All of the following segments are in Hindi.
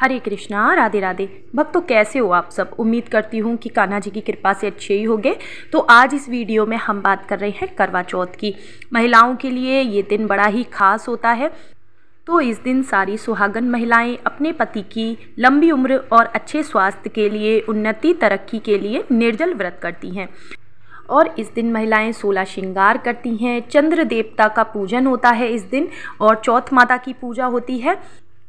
हरे कृष्णा राधे राधे भक्तों तो कैसे हो आप सब उम्मीद करती हूँ कि कान्हा जी की कृपा से अच्छे ही होंगे तो आज इस वीडियो में हम बात कर रहे हैं करवा चौथ की महिलाओं के लिए ये दिन बड़ा ही खास होता है तो इस दिन सारी सुहागन महिलाएं अपने पति की लंबी उम्र और अच्छे स्वास्थ्य के लिए उन्नति तरक्की के लिए निर्जल व्रत करती हैं और इस दिन महिलाएं सोलह श्रृंगार करती हैं चंद्र देवता का पूजन होता है इस दिन और चौथ माता की पूजा होती है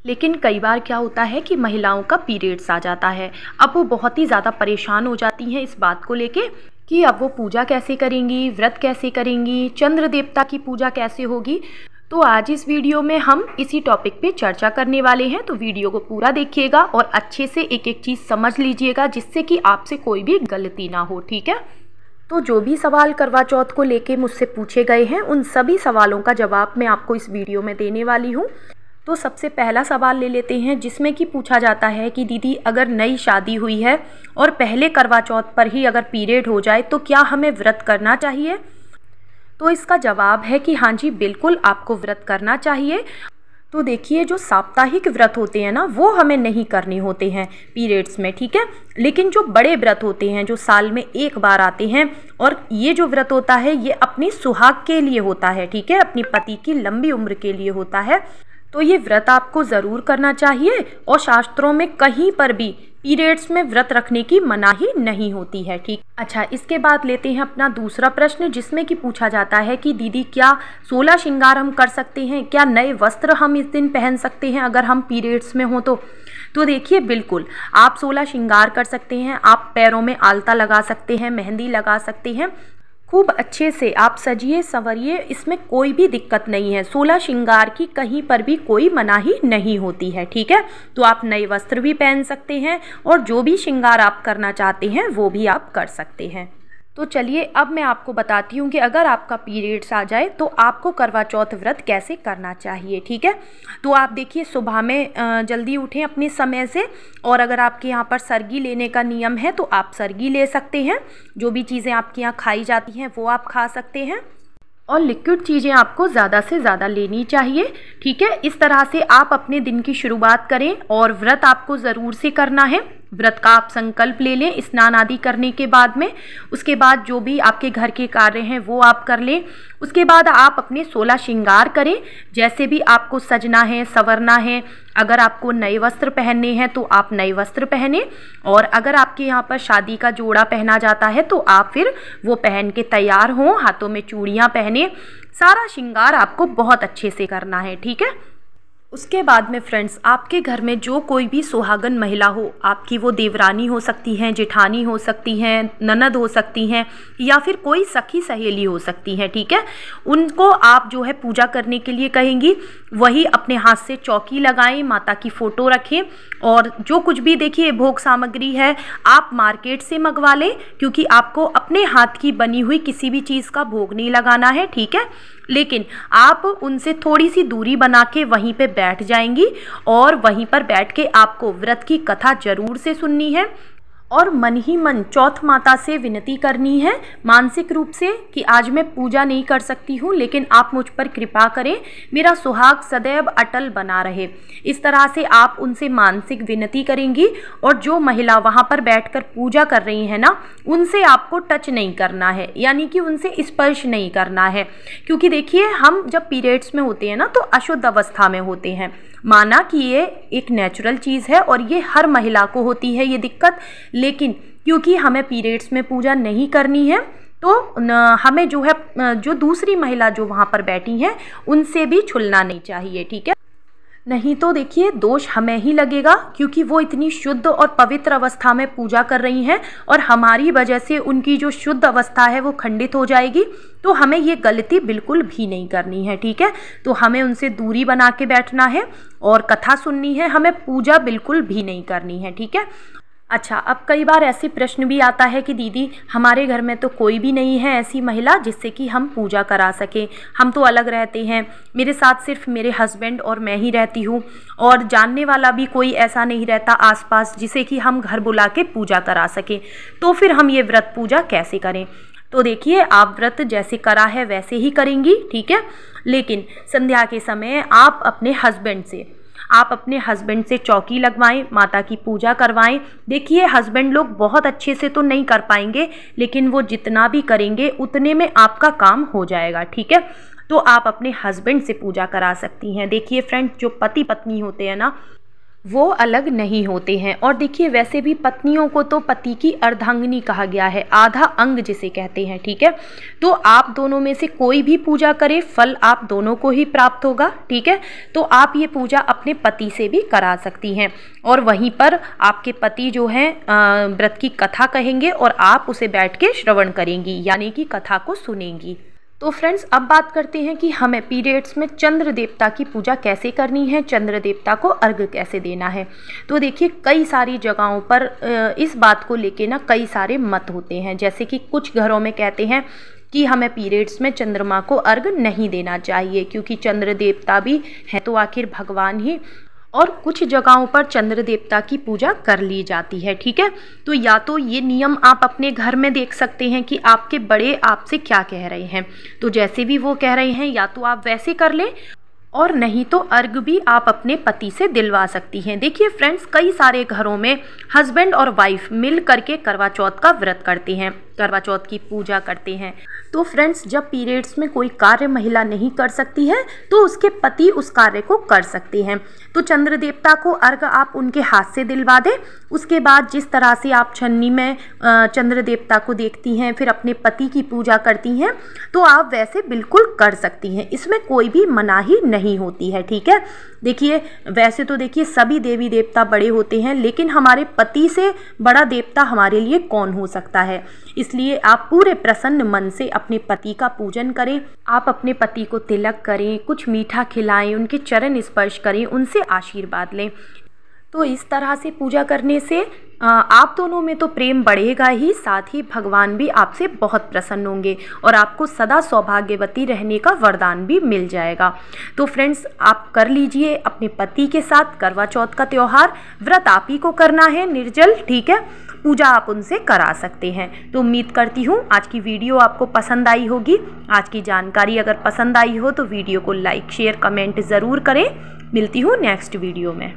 लेकिन कई बार क्या होता है कि महिलाओं का पीरियड्स आ जाता है अब वो बहुत ही ज़्यादा परेशान हो जाती हैं इस बात को लेके कि अब वो पूजा कैसे करेंगी व्रत कैसे करेंगी चंद्र देवता की पूजा कैसे होगी तो आज इस वीडियो में हम इसी टॉपिक पे चर्चा करने वाले हैं तो वीडियो को पूरा देखिएगा और अच्छे से एक एक चीज़ समझ लीजिएगा जिससे कि आपसे कोई भी गलती ना हो ठीक है तो जो भी सवाल करवा चौथ को लेके मुझसे पूछे गए हैं उन सभी सवालों का जवाब मैं आपको इस वीडियो में देने वाली हूँ तो सबसे पहला सवाल ले लेते हैं जिसमें कि पूछा जाता है कि दीदी अगर नई शादी हुई है और पहले करवा चौथ पर ही अगर पीरियड हो जाए तो क्या हमें व्रत करना चाहिए तो इसका जवाब है कि हाँ जी बिल्कुल आपको व्रत करना चाहिए तो देखिए जो साप्ताहिक व्रत होते हैं ना वो हमें नहीं करने होते हैं पीरियड्स में ठीक है लेकिन जो बड़े व्रत होते हैं जो साल में एक बार आते हैं और ये जो व्रत होता है ये अपनी सुहाग के लिए होता है ठीक है अपनी पति की लंबी उम्र के लिए होता है तो ये व्रत आपको ज़रूर करना चाहिए और शास्त्रों में कहीं पर भी पीरियड्स में व्रत रखने की मनाही नहीं होती है ठीक अच्छा इसके बाद लेते हैं अपना दूसरा प्रश्न जिसमें कि पूछा जाता है कि दीदी क्या सोलह श्रृंगार हम कर सकते हैं क्या नए वस्त्र हम इस दिन पहन सकते हैं अगर हम पीरियड्स में हों तो तो देखिए बिल्कुल आप सोलह श्रृंगार कर सकते हैं आप पैरों में आलता लगा सकते हैं मेहंदी लगा सकते हैं खूब अच्छे से आप सजिए संवरिए इसमें कोई भी दिक्कत नहीं है सोलह श्रृंगार की कहीं पर भी कोई मनाही नहीं होती है ठीक है तो आप नए वस्त्र भी पहन सकते हैं और जो भी श्रृंगार आप करना चाहते हैं वो भी आप कर सकते हैं तो चलिए अब मैं आपको बताती हूँ कि अगर आपका पीरियड्स आ जाए तो आपको करवा चौथ व्रत कैसे करना चाहिए ठीक है तो आप देखिए सुबह में जल्दी उठें अपने समय से और अगर आपके यहाँ पर सर्गी लेने का नियम है तो आप सर्गी ले सकते हैं जो भी चीज़ें आपके यहाँ खाई जाती हैं वो आप खा सकते हैं और लिक्विड चीज़ें आपको ज़्यादा से ज़्यादा लेनी चाहिए ठीक है इस तरह से आप अपने दिन की शुरुआत करें और व्रत आपको ज़रूर से करना है व्रत का आप संकल्प ले लें स्नान आदि करने के बाद में उसके बाद जो भी आपके घर के कार्य हैं वो आप कर लें उसके बाद आप अपने सोलह श्रृंगार करें जैसे भी आपको सजना है संवरना है अगर आपको नए वस्त्र पहनने हैं तो आप नए वस्त्र पहने और अगर आपके यहाँ पर शादी का जोड़ा पहना जाता है तो आप फिर वो पहन के तैयार हों हाथों में चूड़ियाँ पहने सारा श्रृंगार आपको बहुत अच्छे से करना है ठीक है उसके बाद में फ्रेंड्स आपके घर में जो कोई भी सुहागन महिला हो आपकी वो देवरानी हो सकती हैं जेठानी हो सकती हैं ननद हो सकती हैं या फिर कोई सखी सहेली हो सकती हैं ठीक है उनको आप जो है पूजा करने के लिए कहेंगी वही अपने हाथ से चौकी लगाएं माता की फ़ोटो रखें और जो कुछ भी देखिए भोग सामग्री है आप मार्केट से मंगवा लें क्योंकि आपको अपने हाथ की बनी हुई किसी भी चीज़ का भोग नहीं लगाना है ठीक है लेकिन आप उनसे थोड़ी सी दूरी बना के वहीं पर बैठ जाएंगी और वहीं पर बैठ के आपको व्रत की कथा जरूर से सुननी है और मन ही मन चौथ माता से विनती करनी है मानसिक रूप से कि आज मैं पूजा नहीं कर सकती हूँ लेकिन आप मुझ पर कृपा करें मेरा सुहाग सदैव अटल बना रहे इस तरह से आप उनसे मानसिक विनती करेंगी और जो महिला वहाँ पर बैठकर पूजा कर रही है ना उनसे आपको टच नहीं करना है यानी कि उनसे स्पर्श नहीं करना है क्योंकि देखिए हम जब पीरियड्स में होते हैं ना तो अशुद्ध अवस्था में होते हैं माना कि ये एक नेचुरल चीज़ है और ये हर महिला को होती है ये दिक्कत लेकिन क्योंकि हमें पीरियड्स में पूजा नहीं करनी है तो हमें जो है जो दूसरी महिला जो वहाँ पर बैठी हैं उनसे भी छुलना नहीं चाहिए ठीक है नहीं तो देखिए दोष हमें ही लगेगा क्योंकि वो इतनी शुद्ध और पवित्र अवस्था में पूजा कर रही हैं और हमारी वजह से उनकी जो शुद्ध अवस्था है वो खंडित हो जाएगी तो हमें ये गलती बिल्कुल भी नहीं करनी है ठीक है तो हमें उनसे दूरी बना के बैठना है और कथा सुननी है हमें पूजा बिल्कुल भी नहीं करनी है ठीक है अच्छा अब कई बार ऐसे प्रश्न भी आता है कि दीदी हमारे घर में तो कोई भी नहीं है ऐसी महिला जिससे कि हम पूजा करा सकें हम तो अलग रहते हैं मेरे साथ सिर्फ मेरे हस्बैंड और मैं ही रहती हूँ और जानने वाला भी कोई ऐसा नहीं रहता आसपास जिसे कि हम घर बुला के पूजा करा सकें तो फिर हम ये व्रत पूजा कैसे करें तो देखिए आप व्रत जैसे करा है वैसे ही करेंगी ठीक है लेकिन संध्या के समय आप अपने हस्बैंड से आप अपने हस्बैंड से चौकी लगवाएं माता की पूजा करवाएं देखिए हस्बैंड लोग बहुत अच्छे से तो नहीं कर पाएंगे लेकिन वो जितना भी करेंगे उतने में आपका काम हो जाएगा ठीक है तो आप अपने हस्बैंड से पूजा करा सकती हैं देखिए फ्रेंड जो पति पत्नी होते हैं ना वो अलग नहीं होते हैं और देखिए वैसे भी पत्नियों को तो पति की अर्धांगनी कहा गया है आधा अंग जिसे कहते हैं ठीक है तो आप दोनों में से कोई भी पूजा करे फल आप दोनों को ही प्राप्त होगा ठीक है तो आप ये पूजा अपने पति से भी करा सकती हैं और वहीं पर आपके पति जो हैं व्रत की कथा कहेंगे और आप उसे बैठ के श्रवण करेंगी यानी कि कथा को सुनेंगी तो फ्रेंड्स अब बात करते हैं कि हमें पीरियड्स में चंद्र देवता की पूजा कैसे करनी है चंद्र देवता को अर्घ कैसे देना है तो देखिए कई सारी जगहों पर इस बात को लेके ना कई सारे मत होते हैं जैसे कि कुछ घरों में कहते हैं कि हमें पीरियड्स में चंद्रमा को अर्घ नहीं देना चाहिए क्योंकि चंद्र देवता भी है तो आखिर भगवान ही और कुछ जगहों पर चंद्र देवता की पूजा कर ली जाती है ठीक है तो या तो ये नियम आप अपने घर में देख सकते हैं कि आपके बड़े आपसे क्या कह रहे हैं तो जैसे भी वो कह रहे हैं या तो आप वैसे कर लें और नहीं तो अर्घ भी आप अपने पति से दिलवा सकती हैं देखिए फ्रेंड्स कई सारे घरों में हस्बैंड और वाइफ मिल करके करवा चौथ का व्रत करते हैं करवा चौथ की पूजा करते हैं तो फ्रेंड्स जब पीरियड्स में कोई कार्य महिला नहीं कर सकती है तो उसके पति उस कार्य को कर सकते हैं तो चंद्र देवता को अर्घ आप उनके हाथ से दिलवा दें उसके बाद जिस तरह से आप छन्नी में चंद्र देवता को देखती हैं फिर अपने पति की पूजा करती हैं तो आप वैसे बिल्कुल कर सकती हैं इसमें कोई भी मनाही नहीं होती है ठीक है देखिए वैसे तो देखिए सभी देवी देवता बड़े होते हैं लेकिन हमारे पति से बड़ा देवता हमारे लिए कौन हो सकता है इसलिए आप पूरे प्रसन्न मन से अपने पति का पूजन करें आप अपने पति को तिलक करें कुछ मीठा खिलाएं उनके चरण स्पर्श करें उनसे आशीर्वाद लें तो इस तरह से पूजा करने से आप दोनों में तो प्रेम बढ़ेगा ही साथ ही भगवान भी आपसे बहुत प्रसन्न होंगे और आपको सदा सौभाग्यवती रहने का वरदान भी मिल जाएगा तो फ्रेंड्स आप कर लीजिए अपने पति के साथ करवा चौथ का त्यौहार व्रत आप ही को करना है निर्जल ठीक है पूजा आप उनसे करा सकते हैं तो उम्मीद करती हूँ आज की वीडियो आपको पसंद आई होगी आज की जानकारी अगर पसंद आई हो तो वीडियो को लाइक शेयर कमेंट ज़रूर करें मिलती हूँ नेक्स्ट वीडियो में